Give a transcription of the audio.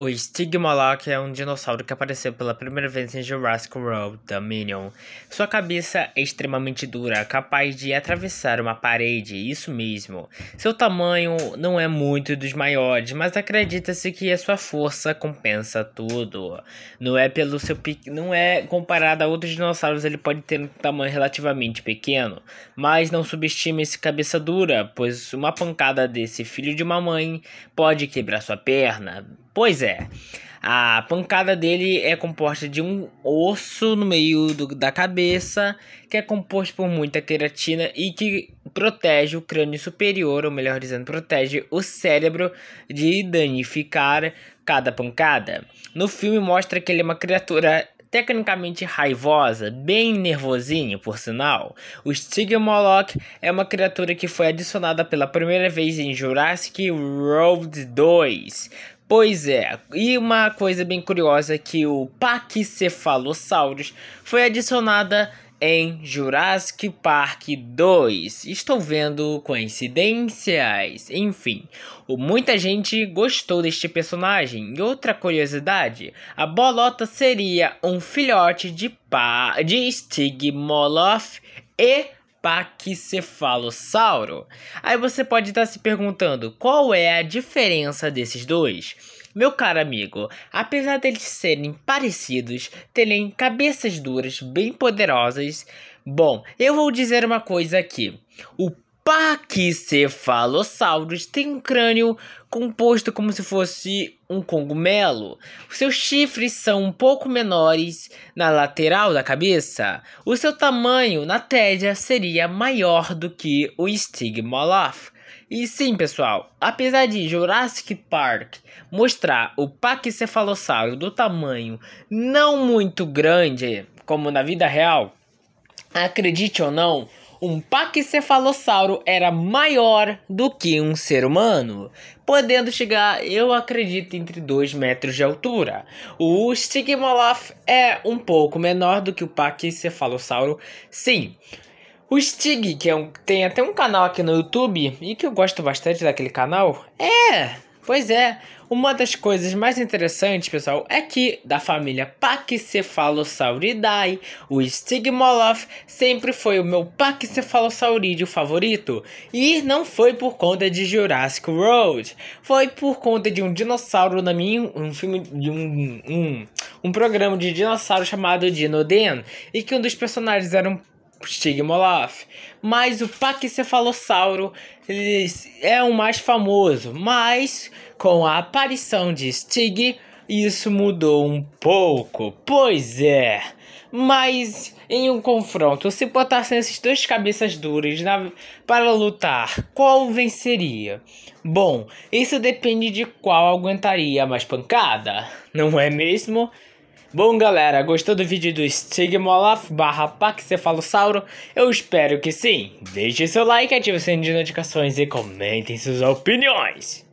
O Stigmoloch é um dinossauro que apareceu pela primeira vez em Jurassic World Dominion. Sua cabeça é extremamente dura, capaz de atravessar uma parede, isso mesmo. Seu tamanho não é muito dos maiores, mas acredita-se que a sua força compensa tudo. Não é pelo seu não é comparado a outros dinossauros, ele pode ter um tamanho relativamente pequeno, mas não subestime esse cabeça dura, pois uma pancada desse filho de uma mãe pode quebrar sua perna Pois é. A pancada dele é composta de um osso no meio do, da cabeça, que é composto por muita queratina e que protege o crânio superior, ou melhor dizendo, protege o cérebro de danificar cada pancada. No filme mostra que ele é uma criatura tecnicamente raivosa, bem nervosinho, por sinal. O Stigmoloch é uma criatura que foi adicionada pela primeira vez em Jurassic World 2, Pois é, e uma coisa bem curiosa é que o Pachycephalosaurus foi adicionada em Jurassic Park 2. Estou vendo coincidências. Enfim, muita gente gostou deste personagem. E outra curiosidade, a Bolota seria um filhote de, pa de Stigmoloth e Pachycephalossauro. Aí você pode estar tá se perguntando qual é a diferença desses dois. Meu caro amigo, apesar deles serem parecidos, terem cabeças duras bem poderosas, bom, eu vou dizer uma coisa aqui. O Pachycephalosaurus tem um crânio composto como se fosse um cogumelo. Seus chifres são um pouco menores na lateral da cabeça. O seu tamanho na tédia seria maior do que o Stigmoloph. E sim, pessoal, apesar de Jurassic Park mostrar o Pachycephalosaurus do tamanho não muito grande, como na vida real, acredite ou não, um paquicefalossauro era maior do que um ser humano, podendo chegar, eu acredito, entre 2 metros de altura. O Stigmolaph é um pouco menor do que o paquicefalossauro, sim. O Stig, que é um, tem até um canal aqui no YouTube e que eu gosto bastante daquele canal, é Pois é, uma das coisas mais interessantes, pessoal, é que da família Pachycephalosauridae, o Stigmoloth sempre foi o meu Pachycephalosaurídeo favorito. E não foi por conta de Jurassic World, foi por conta de um dinossauro na minha um filme de um, um um programa de dinossauro chamado Dinoden e que um dos personagens era um Stig Olaf. Mas o Paquicefalossauro é o mais famoso, mas com a aparição de Stig, isso mudou um pouco. Pois é. Mas em um confronto, se botassem esses dois cabeças duras na, para lutar, qual venceria? Bom, isso depende de qual aguentaria mais pancada, não é mesmo? Bom galera, gostou do vídeo do Stigmolaf barra Paxcefalosauro? Eu espero que sim! Deixe seu like, ative o sininho de notificações e comentem suas opiniões!